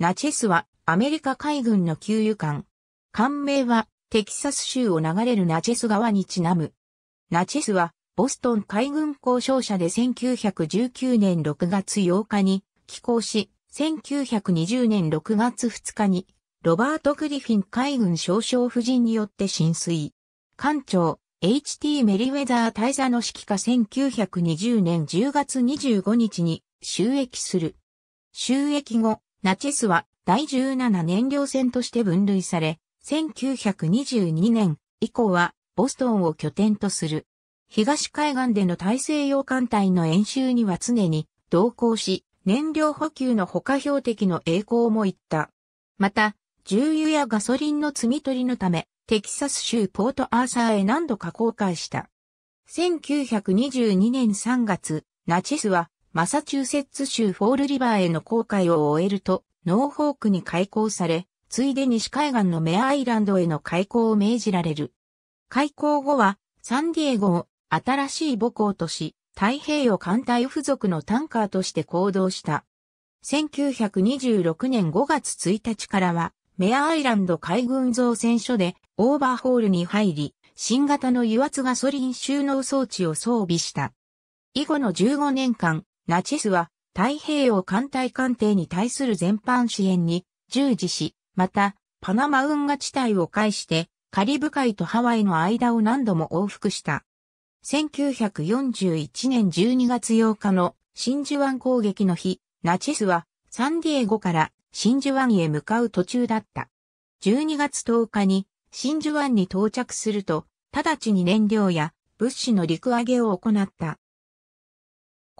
ナチェスはアメリカ海軍の給油艦。艦名はテキサス州を流れるナチェス川にちなむ。ナチェスはボストン海軍交渉者で1919年6月8日に寄港し、1920年6月2日にロバート・グリフィン海軍少将夫人によって浸水。艦長、H.T. メリウェザー大佐の指揮下1920年10月25日に収益する。収益後、ナチスは第17燃料船として分類され、1922年以降はボストンを拠点とする。東海岸での大西洋艦隊の演習には常に同行し、燃料補給の他標的の栄光も行った。また、重油やガソリンの積み取りのため、テキサス州ポートアーサーへ何度か航海した。1922年3月、ナチスはマサチューセッツ州フォールリバーへの航海を終えると、ノーホークに開港され、ついで西海岸のメアアイランドへの開港を命じられる。開港後は、サンディエゴを新しい母港とし、太平洋艦隊付属のタンカーとして行動した。1926年5月1日からは、メアアイランド海軍造船所でオーバーホールに入り、新型の油圧ガソリン収納装置を装備した。以後の15年間、ナチスは太平洋艦隊艦艇に対する全般支援に従事し、また、パナマ運河地帯を介して、カリブ海とハワイの間を何度も往復した。1941年12月8日の真珠湾攻撃の日、ナチスはサンディエゴから真珠湾へ向かう途中だった。12月10日に真珠湾に到着すると、直ちに燃料や物資の陸揚げを行った。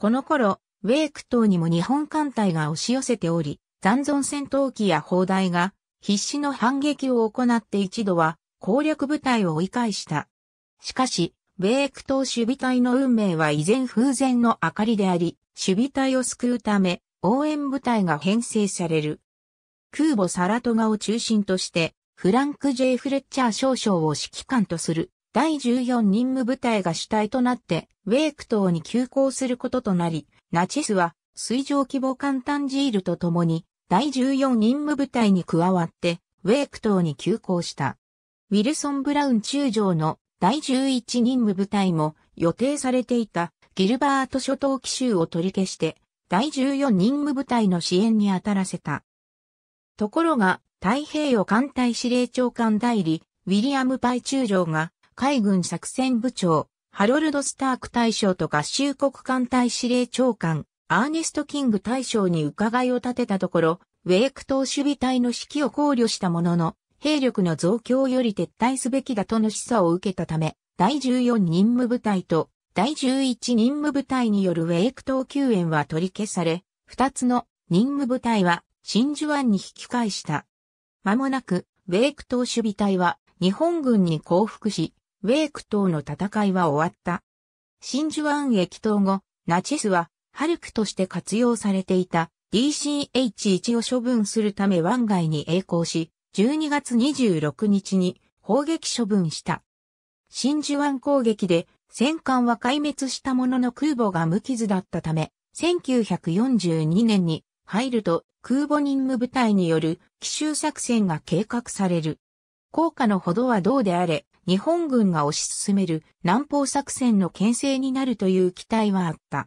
この頃、ウェーク島にも日本艦隊が押し寄せており、残存戦闘機や砲台が必死の反撃を行って一度は攻略部隊を追い返した。しかし、ウェーク島守備隊の運命は依然風前の明かりであり、守備隊を救うため応援部隊が編成される。空母サラトガを中心として、フランク・ジェイ・フレッチャー少将を指揮官とする第14任務部隊が主体となってウェーク島に急行することとなり、ナチスは水上規模艦タンジールと共に第14任務部隊に加わってウェーク島に急行した。ウィルソン・ブラウン中将の第11任務部隊も予定されていたギルバート諸島奇襲を取り消して第14任務部隊の支援に当たらせた。ところが太平洋艦隊司令長官代理ウィリアム・パイ中将が海軍作戦部長ハロルド・スターク大将と合衆国艦隊司令長官、アーネスト・キング大将に伺いを立てたところ、ウェーク島守備隊の指揮を考慮したものの、兵力の増強より撤退すべきだとの示唆を受けたため、第14任務部隊と第11任務部隊によるウェーク島救援は取り消され、2つの任務部隊は真珠湾に引き返した。間もなく、ウェーク島守備隊は日本軍に降伏し、ウェーク島の戦いは終わった。真珠湾駅島後、ナチスは、ハルクとして活用されていた DCH1 を処分するため湾外に栄光し、12月26日に砲撃処分した。真珠湾攻撃で戦艦は壊滅したものの空母が無傷だったため、1942年に入ると空母任務部隊による奇襲作戦が計画される。効果のほどはどうであれ、日本軍が推し進める南方作戦の牽制になるという期待はあった。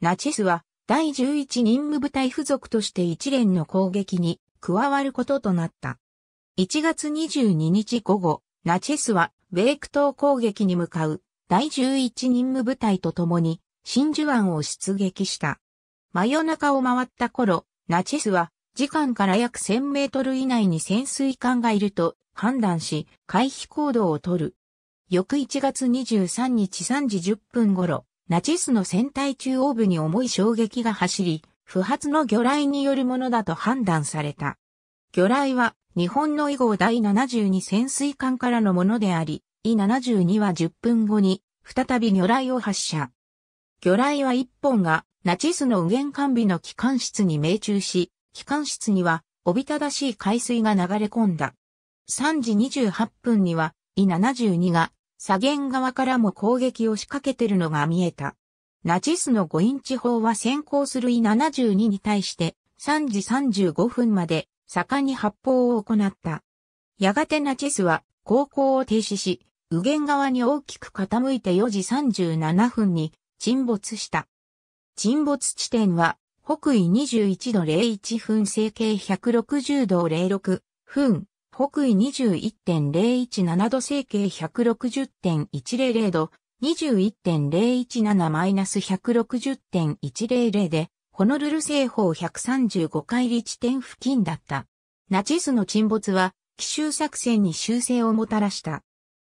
ナチスは第11任務部隊付属として一連の攻撃に加わることとなった。1月22日午後、ナチスはーク島攻撃に向かう第11任務部隊と共に真珠湾を出撃した。真夜中を回った頃、ナチスは時間から約1000メートル以内に潜水艦がいると判断し、回避行動をとる。翌1月23日3時10分頃、ナチスの船体中央部に重い衝撃が走り、不発の魚雷によるものだと判断された。魚雷は日本の以後第72潜水艦からのものであり、E72 は10分後に再び魚雷を発射。魚雷は1本がナチスの右舷完備の機関室に命中し、機関室にはおびただしい海水が流れ込んだ。3時28分には、イ7 2が、左舷側からも攻撃を仕掛けてるのが見えた。ナチスの5インチ砲は先行するイ7 2に対して、3時35分まで、盛んに発砲を行った。やがてナチスは、航行を停止し、右舷側に大きく傾いて4時37分に沈没した。沈没地点は北緯21度01分整形160度06分北緯21.017度西形160.100度、21.017-160.100で、ホノルル西方135回立地点付近だった。ナチスの沈没は、奇襲作戦に修正をもたらした。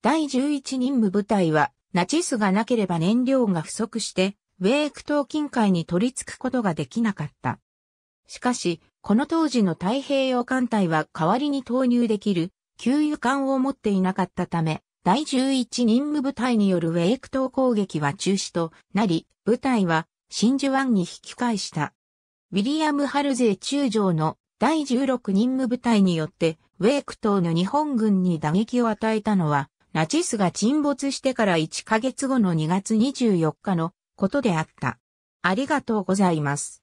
第11任務部隊は、ナチスがなければ燃料が不足して、ウェーク島近海に取り付くことができなかった。しかし、この当時の太平洋艦隊は代わりに投入できる給油艦を持っていなかったため、第11任務部隊によるウェイク島攻撃は中止となり、部隊は真珠湾に引き返した。ウィリアム・ハルゼ中将の第16任務部隊によって、ウェイク島の日本軍に打撃を与えたのは、ナチスが沈没してから1ヶ月後の2月24日のことであった。ありがとうございます。